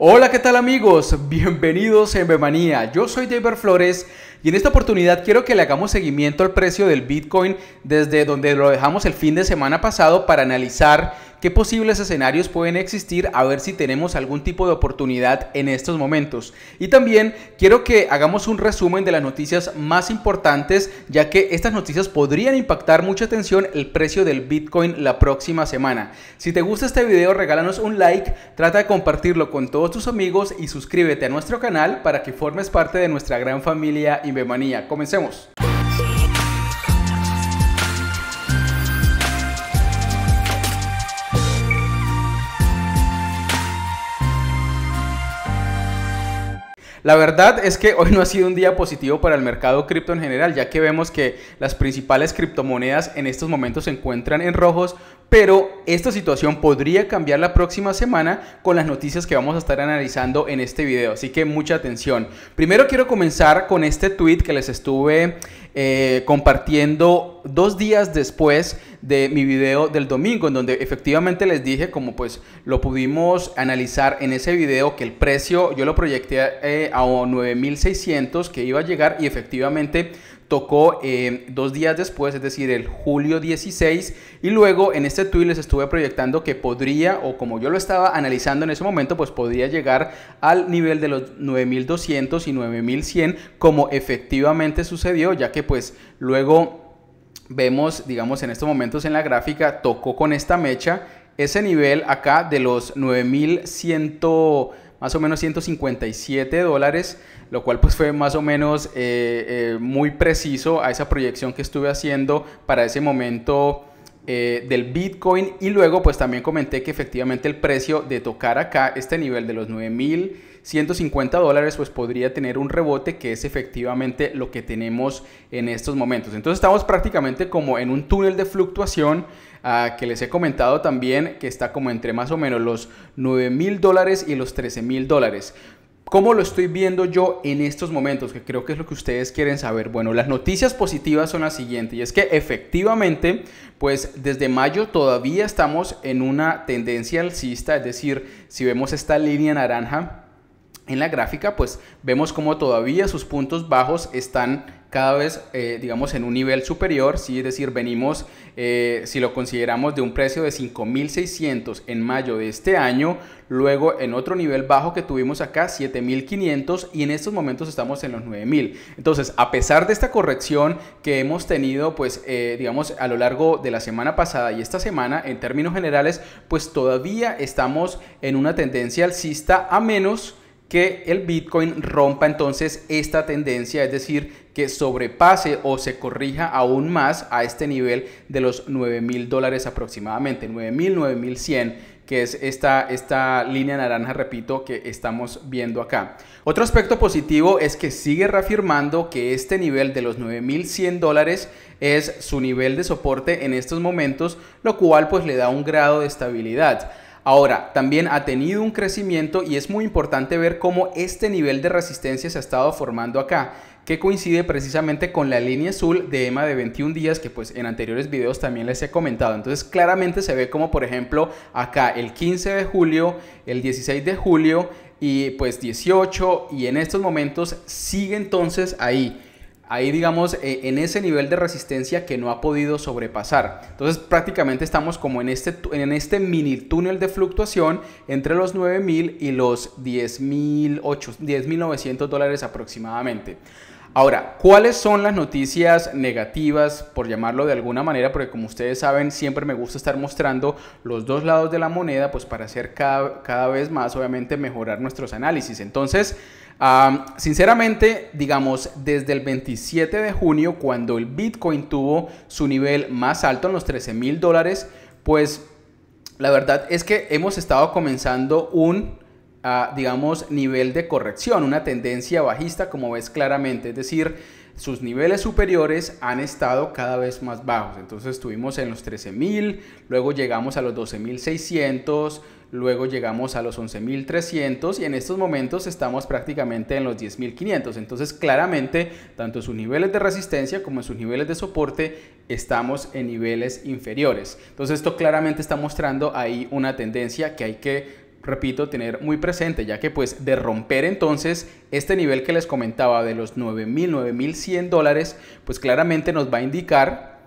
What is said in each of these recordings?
Hola, ¿qué tal amigos? Bienvenidos a Bemanía. Yo soy David Flores y en esta oportunidad quiero que le hagamos seguimiento al precio del Bitcoin desde donde lo dejamos el fin de semana pasado para analizar qué posibles escenarios pueden existir a ver si tenemos algún tipo de oportunidad en estos momentos. Y también quiero que hagamos un resumen de las noticias más importantes, ya que estas noticias podrían impactar mucha atención el precio del Bitcoin la próxima semana. Si te gusta este video, regálanos un like, trata de compartirlo con todos tus amigos y suscríbete a nuestro canal para que formes parte de nuestra gran familia Invemanía. Comencemos. La verdad es que hoy no ha sido un día positivo para el mercado cripto en general, ya que vemos que las principales criptomonedas en estos momentos se encuentran en rojos pero esta situación podría cambiar la próxima semana con las noticias que vamos a estar analizando en este video, así que mucha atención. Primero quiero comenzar con este tweet que les estuve eh, compartiendo dos días después de mi video del domingo, en donde efectivamente les dije, como pues lo pudimos analizar en ese video, que el precio yo lo proyecté eh, a 9.600 que iba a llegar y efectivamente tocó eh, dos días después, es decir, el julio 16, y luego en este tweet les estuve proyectando que podría, o como yo lo estaba analizando en ese momento, pues podría llegar al nivel de los 9.200 y 9.100, como efectivamente sucedió, ya que pues luego vemos, digamos, en estos momentos en la gráfica, tocó con esta mecha ese nivel acá de los 9100 más o menos 157 dólares, lo cual pues fue más o menos eh, eh, muy preciso a esa proyección que estuve haciendo para ese momento eh, del Bitcoin y luego pues también comenté que efectivamente el precio de tocar acá este nivel de los 9.150 dólares pues podría tener un rebote que es efectivamente lo que tenemos en estos momentos. Entonces estamos prácticamente como en un túnel de fluctuación que les he comentado también, que está como entre más o menos los 9 mil dólares y los 13 mil dólares. ¿Cómo lo estoy viendo yo en estos momentos? Que creo que es lo que ustedes quieren saber. Bueno, las noticias positivas son las siguientes. Y es que efectivamente, pues desde mayo todavía estamos en una tendencia alcista. Es decir, si vemos esta línea naranja en la gráfica, pues vemos como todavía sus puntos bajos están cada vez, eh, digamos, en un nivel superior, si es decir, venimos, eh, si lo consideramos, de un precio de 5.600 en mayo de este año, luego en otro nivel bajo que tuvimos acá, 7.500 y en estos momentos estamos en los 9.000. Entonces, a pesar de esta corrección que hemos tenido, pues, eh, digamos, a lo largo de la semana pasada y esta semana, en términos generales, pues todavía estamos en una tendencia alcista a menos que el Bitcoin rompa entonces esta tendencia, es decir, que sobrepase o se corrija aún más a este nivel de los 9 mil dólares aproximadamente, 9 mil, que es esta, esta línea naranja, repito, que estamos viendo acá. Otro aspecto positivo es que sigue reafirmando que este nivel de los 9.100 dólares es su nivel de soporte en estos momentos, lo cual pues le da un grado de estabilidad. Ahora, también ha tenido un crecimiento y es muy importante ver cómo este nivel de resistencia se ha estado formando acá, que coincide precisamente con la línea azul de EMA de 21 días que pues en anteriores videos también les he comentado. Entonces claramente se ve como por ejemplo acá el 15 de julio, el 16 de julio y pues 18 y en estos momentos sigue entonces ahí ahí digamos e, en ese nivel de resistencia que no ha podido sobrepasar. Entonces prácticamente estamos como en este, en este mini túnel de fluctuación entre los 9.000 y los 10.900 dólares aproximadamente. Ahora, ¿cuáles son las noticias negativas, por llamarlo de alguna manera? Porque como ustedes saben, siempre me gusta estar mostrando los dos lados de la moneda, pues para hacer cada, cada vez más, obviamente, mejorar nuestros análisis. Entonces, sinceramente, digamos, desde el 27 de junio, cuando el Bitcoin tuvo su nivel más alto en los 13 mil dólares, pues la verdad es que hemos estado comenzando un, ah, digamos, nivel de corrección, una tendencia bajista, como ves claramente. Es decir, sus niveles superiores han estado cada vez más bajos. Entonces estuvimos en los 13.000, luego llegamos a los 12.600, luego llegamos a los 11.300 y en estos momentos estamos prácticamente en los 10.500. Entonces claramente, tanto sus niveles de resistencia como en sus niveles de soporte, estamos en niveles inferiores. Entonces esto claramente está mostrando ahí una tendencia que hay que repito, tener muy presente, ya que pues de romper entonces este nivel que les comentaba de los 9.000, 9.100 dólares, pues claramente nos va a indicar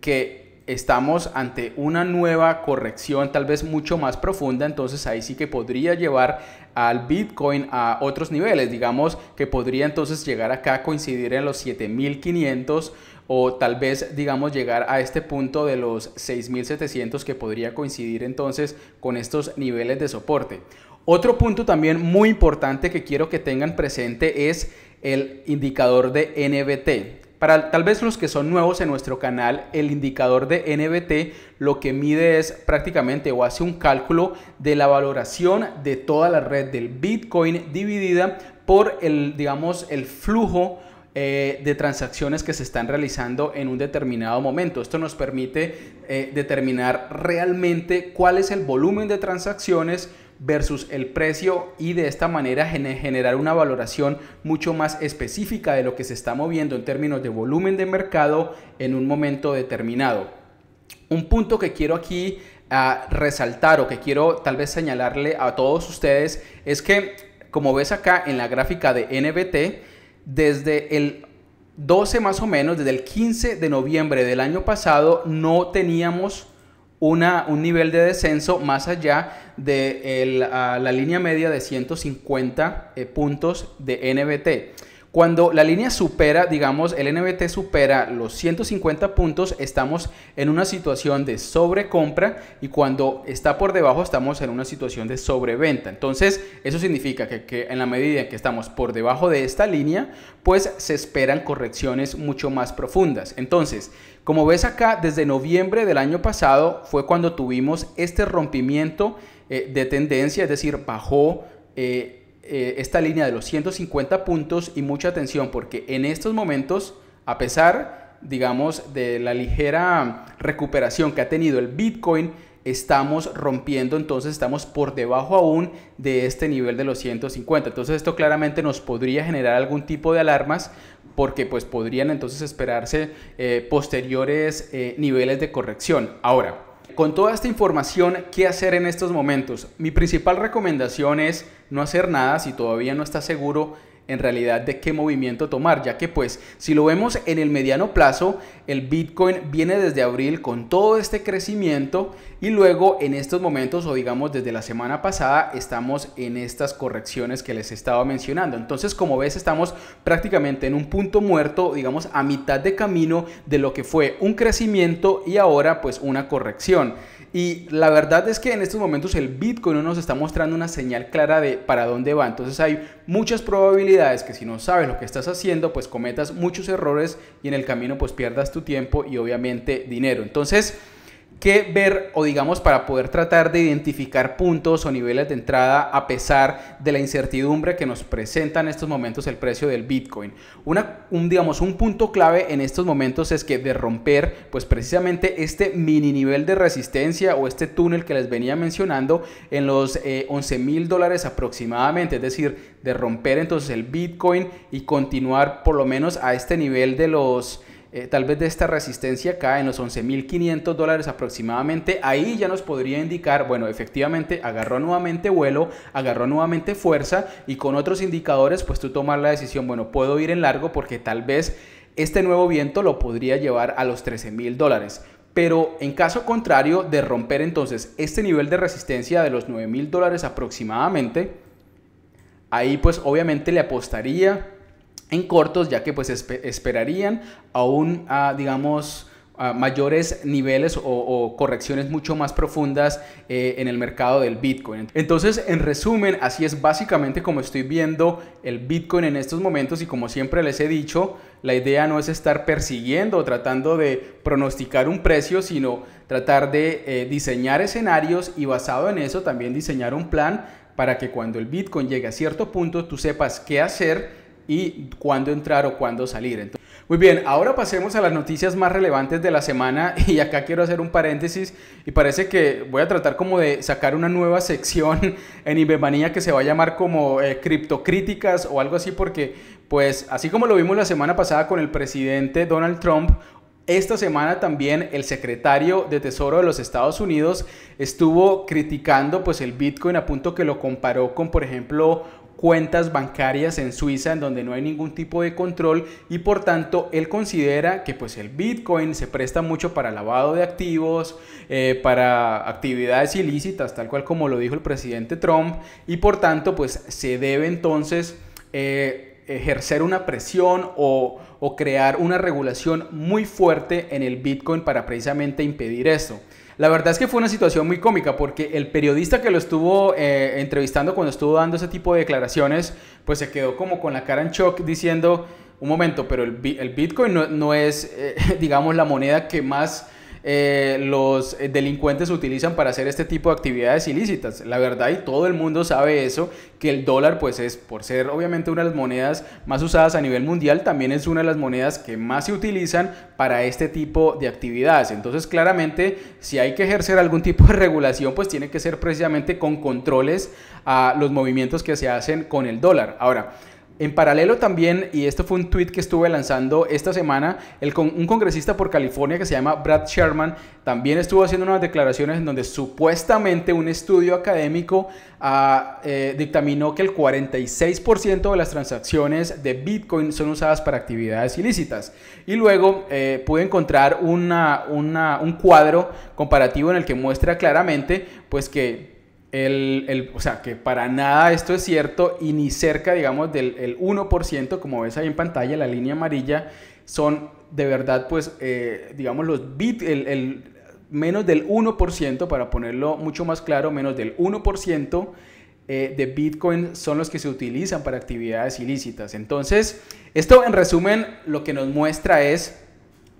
que estamos ante una nueva corrección tal vez mucho más profunda, entonces ahí sí que podría llevar al Bitcoin a otros niveles, digamos que podría entonces llegar acá a coincidir en los 7500 o tal vez digamos llegar a este punto de los 6700 que podría coincidir entonces con estos niveles de soporte. Otro punto también muy importante que quiero que tengan presente es el indicador de NBT. Para tal vez los que son nuevos en nuestro canal, el indicador de NBT lo que mide es prácticamente o hace un cálculo de la valoración de toda la red del Bitcoin dividida por el, digamos, el flujo eh, de transacciones que se están realizando en un determinado momento. Esto nos permite eh, determinar realmente cuál es el volumen de transacciones versus el precio y de esta manera generar una valoración mucho más específica de lo que se está moviendo en términos de volumen de mercado en un momento determinado. Un punto que quiero aquí ah, resaltar o que quiero tal vez señalarle a todos ustedes es que como ves acá en la gráfica de NBT, desde el 12 más o menos, desde el 15 de noviembre del año pasado no teníamos un nivel de descenso más allá de ah, la línea media de 150 eh, puntos de NBT. Cuando la línea supera, digamos, el NBT supera los 150 puntos, estamos en una situación de sobrecompra y cuando está por debajo estamos en una situación de sobreventa. Entonces, eso significa que, en la medida en que estamos por debajo de esta línea, pues se esperan correcciones mucho más profundas. Entonces, como ves acá, desde noviembre del año pasado fue cuando tuvimos este rompimiento eh, de tendencia, es decir, bajó eh, eh, esta línea de los 150 puntos y mucha atención porque en estos momentos, a pesar, digamos, de la ligera recuperación que ha tenido el Bitcoin, estamos rompiendo, entonces estamos por debajo aún de este nivel de los 150. Entonces esto claramente nos podría generar algún tipo de alarmas porque pues podrían entonces esperarse eh, posteriores eh, niveles de corrección. Ahora, con toda esta información, ¿qué hacer en estos momentos? Mi principal recomendación es no hacer nada si todavía no está seguro en realidad de qué movimiento tomar, ya que pues si lo vemos en el mediano plazo, el Bitcoin viene desde abril con todo este crecimiento y luego en estos momentos o digamos desde la semana pasada estamos en estas correcciones que les estaba mencionando. Entonces como ves estamos prácticamente en un punto muerto, digamos a mitad de camino de lo que fue un crecimiento y ahora pues una corrección. Y la verdad es que en estos momentos el Bitcoin nos está mostrando una señal clara de para dónde va. Entonces hay muchas probabilidades que si no sabes lo que estás haciendo, pues cometas muchos errores y en el camino pues pierdas tu tiempo y obviamente dinero. Entonces que ver o digamos para poder tratar de identificar puntos o niveles de entrada a pesar de la incertidumbre que nos presenta en estos momentos el precio del Bitcoin. un, digamos, un punto clave en estos momentos es que de romper pues precisamente este mini nivel de resistencia o este túnel que les venía mencionando en los 11 eh, mil dólares aproximadamente, es decir, de romper entonces el Bitcoin y continuar por lo menos a este nivel de los eh, tal vez de esta resistencia acá en los 11.500 dólares aproximadamente, ahí ya nos podría indicar, bueno, efectivamente agarró nuevamente vuelo, agarró nuevamente fuerza y con otros indicadores pues tú tomar la decisión, bueno, puedo ir en largo porque tal vez este nuevo viento lo podría llevar a los 13.000 dólares. Pero en caso contrario de romper entonces este nivel de resistencia de los 9.000 dólares aproximadamente, ahí pues obviamente le apostaría en cortos, ya que pues esperarían aún, a digamos, mayores niveles o, correcciones mucho más profundas eh, en el mercado del Bitcoin. Entonces, en resumen, así es básicamente como estoy viendo el Bitcoin en estos momentos y como siempre les he dicho, la idea no es estar persiguiendo o tratando de pronosticar un precio, sino tratar de eh, diseñar escenarios y basado en eso también diseñar un plan para que cuando el Bitcoin llegue a cierto punto tú sepas qué hacer y cuándo entrar o cuándo salir. muy bien, ahora pasemos a las noticias más relevantes de la semana y acá quiero hacer un paréntesis y parece que voy a tratar como de sacar una nueva sección en Ibemanía que se va a llamar como eh, criptocríticas o algo así porque pues así como lo vimos la semana pasada con el presidente Donald Trump, esta semana también el secretario de Tesoro de los Estados Unidos estuvo criticando pues el Bitcoin a punto que lo comparó con por ejemplo cuentas bancarias en Suiza en donde no hay ningún tipo de control y por tanto él considera que pues el Bitcoin se presta mucho para lavado de activos, eh, para actividades ilícitas, tal cual como lo dijo el presidente Trump y por tanto pues se debe entonces eh, ejercer una presión o o crear una regulación muy fuerte en el Bitcoin para precisamente impedir esto. La verdad es que fue una situación muy cómica porque el periodista que lo estuvo eh, entrevistando cuando estuvo dando ese tipo de declaraciones, pues se quedó como con la cara en shock diciendo, un momento, pero el, Bitcoin no, es, eh, digamos, la moneda que más eh, los eh, delincuentes utilizan para hacer este tipo de actividades ilícitas. La verdad, y todo el mundo sabe eso, que el dólar, pues es, por ser obviamente una de las monedas más usadas a nivel mundial, también es una de las monedas que más se utilizan para este tipo de actividades. Entonces, claramente, si hay que ejercer algún tipo de regulación, pues tiene que ser precisamente con controles a los movimientos que se hacen con el dólar. Ahora, en paralelo también, y esto fue un tweet que estuve lanzando esta semana, el un congresista por California que se llama Brad Sherman también estuvo haciendo unas declaraciones en donde supuestamente un estudio académico ah, eh, dictaminó que el 46% de las transacciones de Bitcoin son usadas para actividades ilícitas. Y luego eh, pude encontrar una, un cuadro comparativo en el que muestra claramente pues que el, o sea, que para nada esto es cierto y ni cerca, digamos, del 1%, como ves ahí en pantalla, la línea amarilla, son de verdad, pues, eh, digamos, los el, menos del 1%, para ponerlo mucho más claro, menos del 1% eh, de Bitcoin son los que se utilizan para actividades ilícitas. Entonces, esto en resumen lo que nos muestra es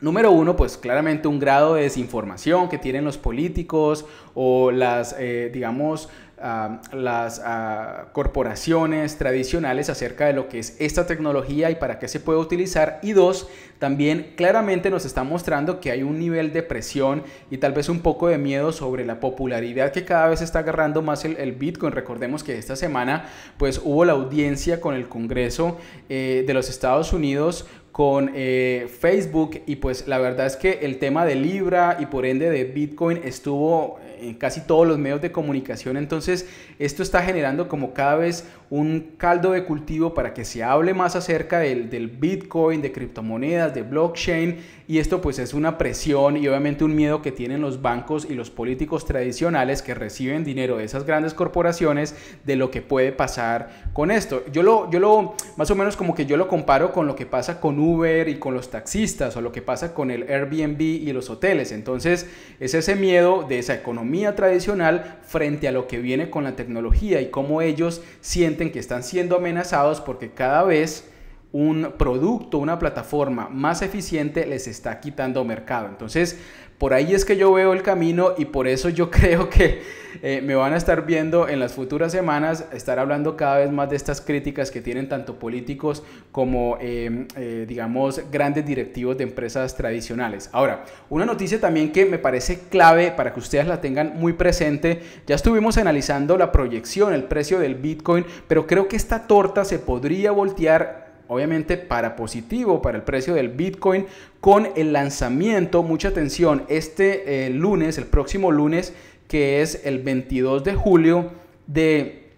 Número uno, pues claramente un grado de desinformación que tienen los políticos o las, eh, digamos, ah, las ah, corporaciones tradicionales acerca de lo que es esta tecnología y para qué se puede utilizar. Y dos, también claramente nos está mostrando que hay un nivel de presión y tal vez un poco de miedo sobre la popularidad que cada vez está agarrando más el, Bitcoin. Recordemos que esta semana pues hubo la audiencia con el Congreso eh, de los Estados Unidos con eh, Facebook y pues la verdad es que el tema de Libra y por ende de Bitcoin estuvo en casi todos los medios de comunicación, entonces esto está generando como cada vez un caldo de cultivo para que se hable más acerca del, Bitcoin, de criptomonedas, de blockchain. Y esto pues es una presión y obviamente un miedo que tienen los bancos y los políticos tradicionales que reciben dinero de esas grandes corporaciones de lo que puede pasar con esto. Yo lo, yo lo, más o menos como que yo lo comparo con lo que pasa con Uber y con los taxistas o lo que pasa con el Airbnb y los hoteles. Entonces es ese miedo de esa economía tradicional frente a lo que viene con la tecnología y cómo ellos sienten que están siendo amenazados porque cada vez un producto, una plataforma más eficiente les está quitando mercado. Entonces, por ahí es que yo veo el camino y por eso yo creo que eh, me van a estar viendo en las futuras semanas, estar hablando cada vez más de estas críticas que tienen tanto políticos como, em, eh, digamos, grandes directivos de empresas tradicionales. Ahora, una noticia también que me parece clave para que ustedes la tengan muy presente, ya estuvimos analizando la proyección, el precio del Bitcoin, pero creo que esta torta se podría voltear obviamente para positivo para el precio del Bitcoin con el lanzamiento, mucha atención, este eh, lunes, el próximo lunes, que es el 22 de julio, de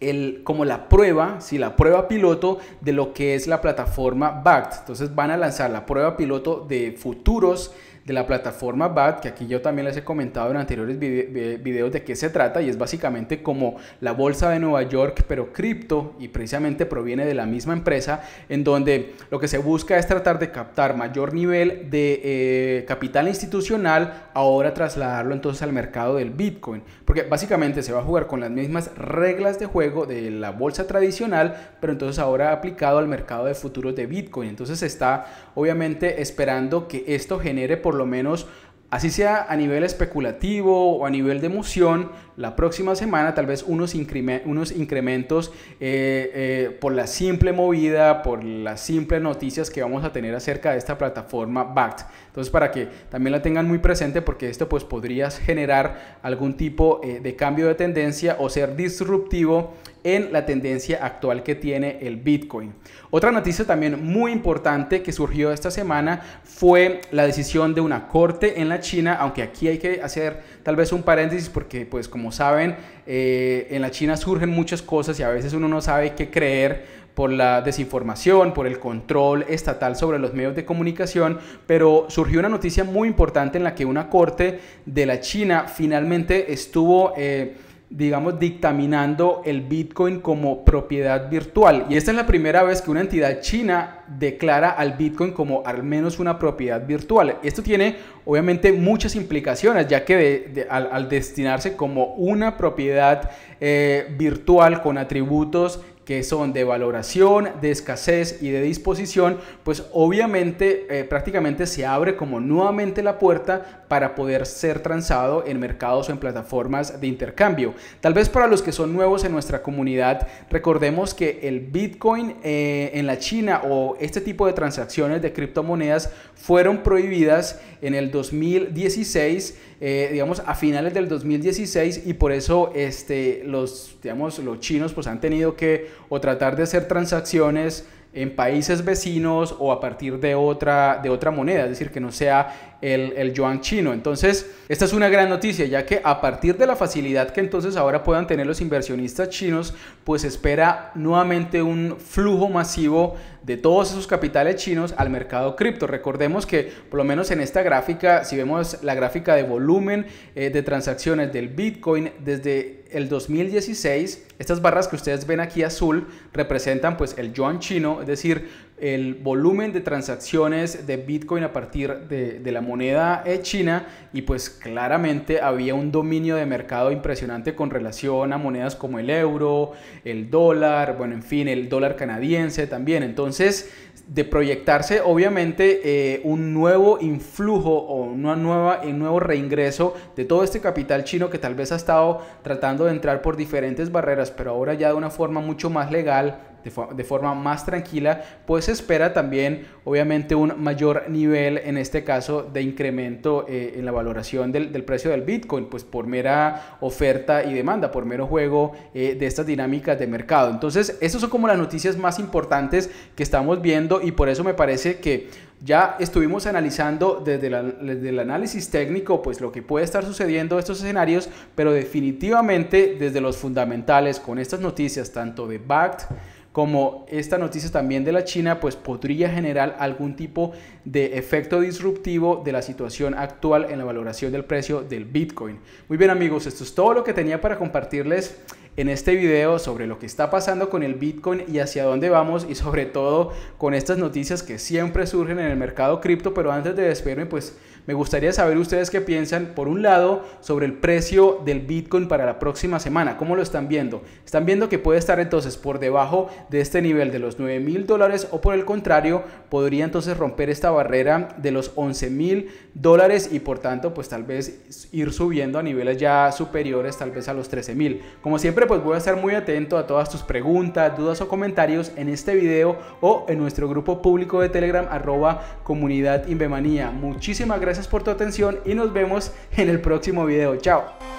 el, como la prueba, si la prueba piloto de lo que es la plataforma BACT. Entonces van a lanzar la prueba piloto de futuros de la plataforma BAT, que aquí yo también les he comentado en anteriores videos de qué se trata, y es básicamente como la bolsa de Nueva York, pero cripto, y precisamente proviene de la misma empresa, en donde lo que se busca es tratar de captar mayor nivel de eh, capital institucional, ahora trasladarlo entonces al mercado del Bitcoin, porque básicamente se va a jugar con las mismas reglas de juego de la bolsa tradicional, pero entonces ahora aplicado al mercado de futuros de Bitcoin. Entonces está obviamente esperando que esto genere por lo menos así sea a nivel especulativo o a nivel de emoción, la próxima semana tal vez unos, unos incrementos eh, eh, por la simple movida, por las simples noticias que vamos a tener acerca de esta plataforma BACT. Entonces para que también la tengan muy presente porque esto pues podría generar algún tipo eh, de cambio de tendencia o ser disruptivo en la tendencia actual que tiene el Bitcoin. Otra noticia también muy importante que surgió esta semana fue la decisión de una corte en la China, aunque aquí hay que hacer tal vez un paréntesis porque, pues como saben, eh, en la China surgen muchas cosas y a veces uno no sabe qué creer por la desinformación, por el control estatal sobre los medios de comunicación, pero surgió una noticia muy importante en la que una corte de la China finalmente estuvo... Eh, digamos, dictaminando el Bitcoin como propiedad virtual. Y esta es la primera vez que una entidad china declara al Bitcoin como al menos una propiedad virtual. Esto tiene obviamente muchas implicaciones, ya que al, destinarse como una propiedad eh, virtual con atributos que son de valoración, de escasez y de disposición, pues obviamente eh, prácticamente se abre como nuevamente la puerta para poder ser transado en mercados o en plataformas de intercambio. Tal vez para los que son nuevos en nuestra comunidad, recordemos que el Bitcoin eh, en la China o este tipo de transacciones de criptomonedas fueron prohibidas en el 2016, eh, digamos a finales del 2016 y por eso este, los, digamos, los chinos pues han tenido que o tratar de hacer transacciones en países vecinos o a partir de otra, de otra moneda, es decir, que no sea el, yuan chino. Entonces, esta es una gran noticia, ya que a partir de la facilidad que entonces ahora puedan tener los inversionistas chinos, pues espera nuevamente un flujo masivo de todos esos capitales chinos al mercado cripto. Recordemos que por lo menos en esta gráfica, si vemos la gráfica de volumen eh, de transacciones del Bitcoin desde el 2016, estas barras que ustedes ven aquí azul representan pues el yuan chino, es decir, el volumen de transacciones de Bitcoin a partir de, la moneda eh, china y pues claramente había un dominio de mercado impresionante con relación a monedas como el euro, el dólar, bueno, en fin, el dólar canadiense también. Entonces, de proyectarse obviamente eh, un nuevo influjo o una nueva, un nuevo reingreso de todo este capital chino que tal vez ha estado tratando de entrar por diferentes barreras, pero ahora ya de una forma mucho más legal de, forma más tranquila, pues se espera también obviamente un mayor nivel en este caso de incremento eh, en la valoración del, precio del Bitcoin, pues por mera oferta y demanda, por mero juego eh, de estas dinámicas de mercado. Entonces, estas son como las noticias más importantes que estamos viendo y por eso me parece que ya estuvimos analizando desde, el análisis técnico pues lo que puede estar sucediendo estos escenarios, pero definitivamente desde los fundamentales con estas noticias tanto de BACT, como esta noticia también de la China, pues podría generar algún tipo de efecto disruptivo de la situación actual en la valoración del precio del Bitcoin. Muy bien amigos, esto es todo lo que tenía para compartirles en este video sobre lo que está pasando con el Bitcoin y hacia dónde vamos y sobre todo con estas noticias que siempre surgen en el mercado cripto, pero antes de despedirme pues me gustaría saber ustedes qué piensan, por un lado, sobre el precio del Bitcoin para la próxima semana. ¿Cómo lo están viendo? ¿Están viendo que puede estar entonces por debajo de este nivel de los 9 mil dólares o por el contrario, podría entonces romper esta barrera de los 11 mil dólares y por tanto, pues tal vez ir subiendo a niveles ya superiores, tal vez a los 13 mil? Como siempre, pues voy a estar muy atento a todas tus preguntas, dudas o comentarios en este video o en nuestro grupo público de Telegram arroba comunidad Invemanía. Muchísimas gracias Gracias por tu atención y nos vemos en el próximo video. Chao.